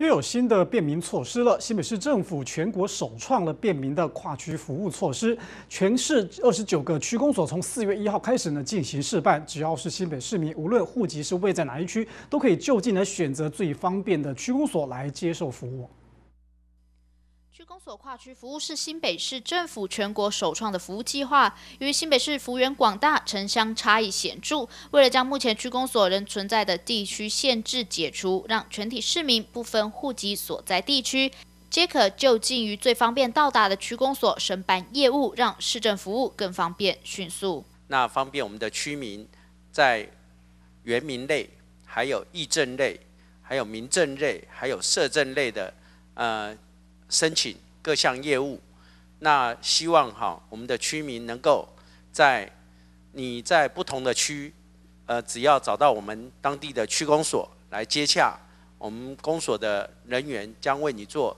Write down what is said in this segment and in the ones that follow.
又有新的便民措施了。新北市政府全国首创了便民的跨区服务措施，全市二十九个区公所从四月一号开始呢进行试办。只要是新北市民，无论户籍是位在哪一区，都可以就近来选择最方便的区公所来接受服务。区公所跨区服务是新北市政府全国首创的服务计划。由于新北市幅员广大，城乡差异显著，为了将目前区公所仍存在的地区限制解除，让全体市民不分户籍所在地区，皆可就近于最方便到达的区公所申办业务，让市政服务更方便、迅速。那方便我们的区民在原民类、还有议政类、还有民政类、还有社政类的，呃。申请各项业务，那希望哈我们的区民能够在你在不同的区，呃，只要找到我们当地的区公所来接洽，我们公所的人员将为你做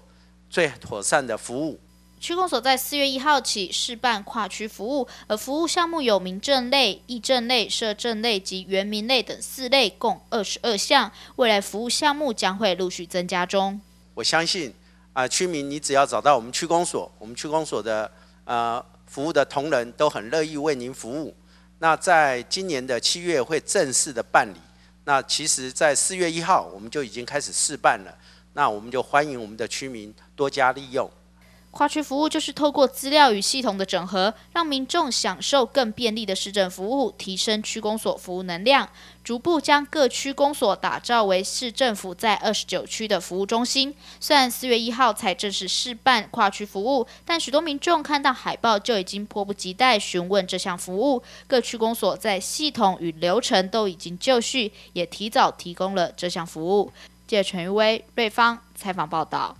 最妥善的服务。区公所在四月一号起试办跨区服务，而服务项目有民政类、议政类、社政类及原民类等四类，共二十二项。未来服务项目将会陆续增加中。我相信。啊，区民，你只要找到我们区公所，我们区公所的呃服务的同仁都很乐意为您服务。那在今年的七月会正式的办理，那其实，在四月一号我们就已经开始试办了，那我们就欢迎我们的区民多加利用。跨区服务就是透过资料与系统的整合，让民众享受更便利的市政服务，提升区公所服务能量，逐步将各区公所打造为市政府在二十九区的服务中心。虽然四月一号才正式试办跨区服务，但许多民众看到海报就已经迫不及待询问这项服务。各区公所在系统与流程都已经就绪，也提早提供了这项服务。记权威、瑞芳采访报道。